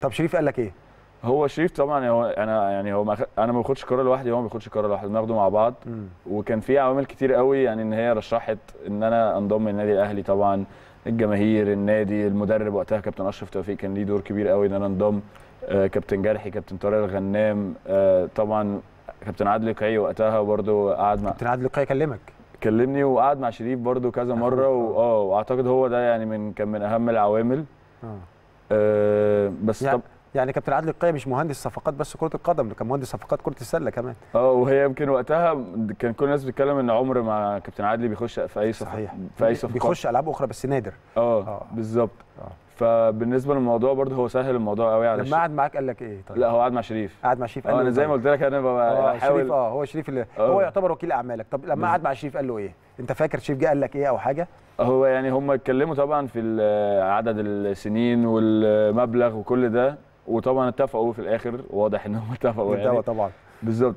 طب شريف قال لك ايه؟ هو شريف طبعا هو انا يعني هو انا ما باخدش قرار لوحدي هو ما باخدش قرار لوحده بناخده مع بعض م. وكان في عوامل كتير قوي يعني ان هي رشحت ان انا انضم للنادي الاهلي طبعا الجماهير النادي المدرب وقتها كابتن اشرف توفيق كان ليه دور كبير قوي ان انا انضم آه كابتن جرحي كابتن طارق الغنام آه طبعا كابتن عادل قيعي وقتها برده قعد مع كابتن عادل قيعي كلمك كلمني وقعد مع شريف برده كذا مره واه آه، واعتقد هو ده يعني من كان من اهم العوامل آه. آه، بس يعني طب يعني كابتن عادل القيه مش مهندس صفقات بس كره القدم كان مهندس صفقات كره السله كمان اه وهي يمكن وقتها كان كل الناس بتتكلم ان عمر مع كابتن عادل بيخش في اي صفقه في اي صفقات بيخش العاب اخرى بس نادر اه, آه. بالظبط آه. فبالنسبه للموضوع برده هو سهل الموضوع قوي على لما قعد معاك قال لك ايه طيب لا هو قعد مع شريف قعد مع شريف قال اه، انا زي طيب. ما قلت لك انا يعني بحاول اه، شريف اه هو شريف اللي اه. هو يعتبر وكيل اعمالك طب لما قعد مع شريف قال له ايه انت فاكر شريف جه قال لك ايه او حاجه هو يعني هم اتكلموا طبعا في عدد السنين والمبلغ وكل ده وطبعا اتفقوا في الاخر واضح ان هم اتفقوا يعني طبعا بالظبط